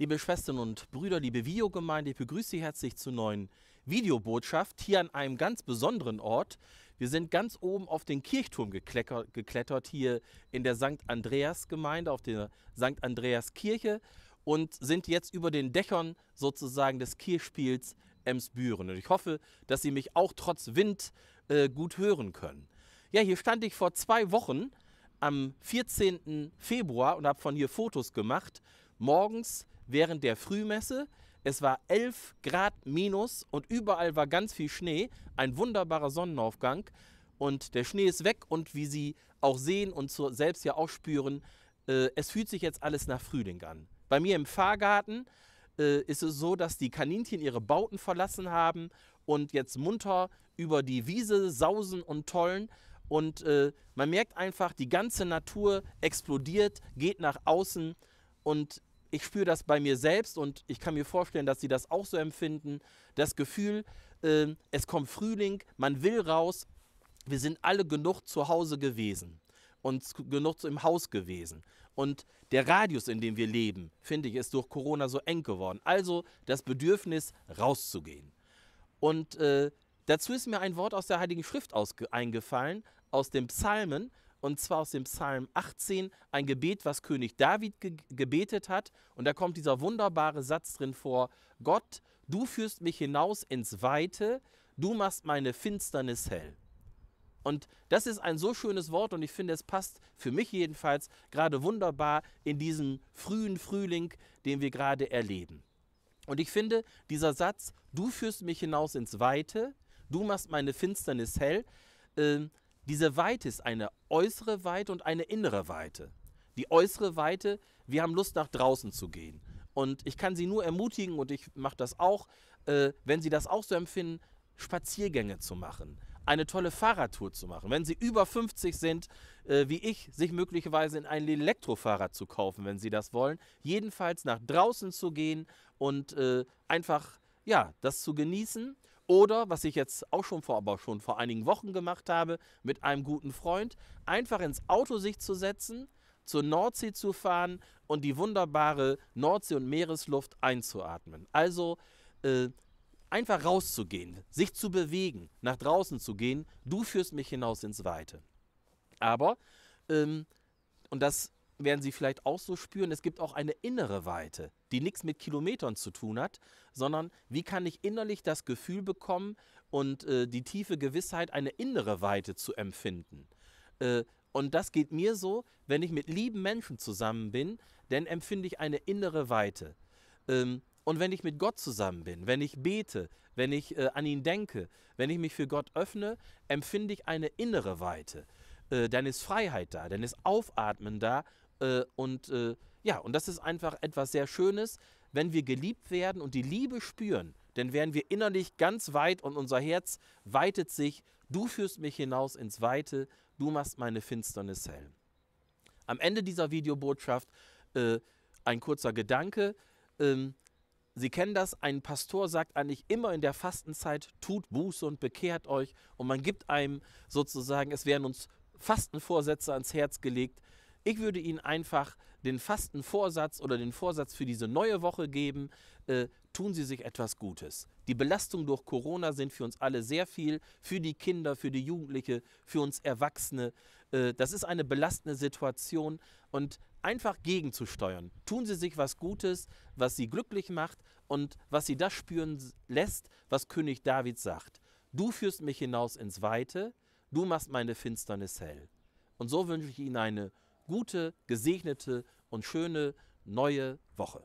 Liebe Schwestern und Brüder, liebe Videogemeinde, ich begrüße Sie herzlich zur neuen Videobotschaft hier an einem ganz besonderen Ort. Wir sind ganz oben auf den Kirchturm geklettert, hier in der St. Andreas Gemeinde, auf der St. Andreas Kirche und sind jetzt über den Dächern sozusagen des Kirchspiels Emsbüren. Und ich hoffe, dass Sie mich auch trotz Wind äh, gut hören können. Ja, hier stand ich vor zwei Wochen am 14. Februar und habe von hier Fotos gemacht. Morgens während der Frühmesse. Es war 11 Grad minus und überall war ganz viel Schnee. Ein wunderbarer Sonnenaufgang. Und der Schnee ist weg und wie Sie auch sehen und so selbst ja auch spüren, äh, es fühlt sich jetzt alles nach Frühling an. Bei mir im Fahrgarten äh, ist es so, dass die Kaninchen ihre Bauten verlassen haben und jetzt munter über die Wiese sausen und tollen. Und äh, man merkt einfach, die ganze Natur explodiert, geht nach außen. Und ich spüre das bei mir selbst und ich kann mir vorstellen, dass Sie das auch so empfinden. Das Gefühl, äh, es kommt Frühling, man will raus. Wir sind alle genug zu Hause gewesen und genug im Haus gewesen. Und der Radius, in dem wir leben, finde ich, ist durch Corona so eng geworden. Also das Bedürfnis, rauszugehen. Und äh, dazu ist mir ein Wort aus der Heiligen Schrift eingefallen, aus dem Psalmen, und zwar aus dem Psalm 18, ein Gebet, was König David ge gebetet hat. Und da kommt dieser wunderbare Satz drin vor, Gott, du führst mich hinaus ins Weite, du machst meine Finsternis hell. Und das ist ein so schönes Wort und ich finde, es passt für mich jedenfalls gerade wunderbar in diesem frühen Frühling, den wir gerade erleben. Und ich finde, dieser Satz, du führst mich hinaus ins Weite, du machst meine Finsternis hell, äh, diese Weite ist eine äußere Weite und eine innere Weite. Die äußere Weite, wir haben Lust nach draußen zu gehen. Und ich kann Sie nur ermutigen, und ich mache das auch, äh, wenn Sie das auch so empfinden, Spaziergänge zu machen, eine tolle Fahrradtour zu machen. Wenn Sie über 50 sind, äh, wie ich, sich möglicherweise in ein Elektrofahrrad zu kaufen, wenn Sie das wollen. Jedenfalls nach draußen zu gehen und äh, einfach ja, das zu genießen. Oder, was ich jetzt auch schon vor, aber schon vor einigen Wochen gemacht habe, mit einem guten Freund, einfach ins Auto sich zu setzen, zur Nordsee zu fahren und die wunderbare Nordsee- und Meeresluft einzuatmen. Also äh, einfach rauszugehen, sich zu bewegen, nach draußen zu gehen. Du führst mich hinaus ins Weite. Aber, ähm, und das werden Sie vielleicht auch so spüren, es gibt auch eine innere Weite die nichts mit Kilometern zu tun hat, sondern wie kann ich innerlich das Gefühl bekommen und äh, die tiefe Gewissheit, eine innere Weite zu empfinden. Äh, und das geht mir so, wenn ich mit lieben Menschen zusammen bin, dann empfinde ich eine innere Weite. Ähm, und wenn ich mit Gott zusammen bin, wenn ich bete, wenn ich äh, an ihn denke, wenn ich mich für Gott öffne, empfinde ich eine innere Weite. Äh, dann ist Freiheit da, dann ist Aufatmen da äh, und äh, ja, und das ist einfach etwas sehr Schönes, wenn wir geliebt werden und die Liebe spüren, dann werden wir innerlich ganz weit und unser Herz weitet sich, du führst mich hinaus ins Weite, du machst meine Finsternis hell. Am Ende dieser Videobotschaft äh, ein kurzer Gedanke. Ähm, Sie kennen das, ein Pastor sagt eigentlich immer in der Fastenzeit, tut Buße und bekehrt euch. Und man gibt einem sozusagen, es werden uns Fastenvorsätze ans Herz gelegt, ich würde Ihnen einfach den Fastenvorsatz oder den Vorsatz für diese neue Woche geben. Äh, tun Sie sich etwas Gutes. Die Belastungen durch Corona sind für uns alle sehr viel, für die Kinder, für die Jugendliche, für uns Erwachsene. Äh, das ist eine belastende Situation und einfach gegenzusteuern. Tun Sie sich was Gutes, was Sie glücklich macht und was Sie das spüren lässt, was König David sagt. Du führst mich hinaus ins Weite, du machst meine Finsternis hell. Und so wünsche ich Ihnen eine gute, gesegnete und schöne neue Woche.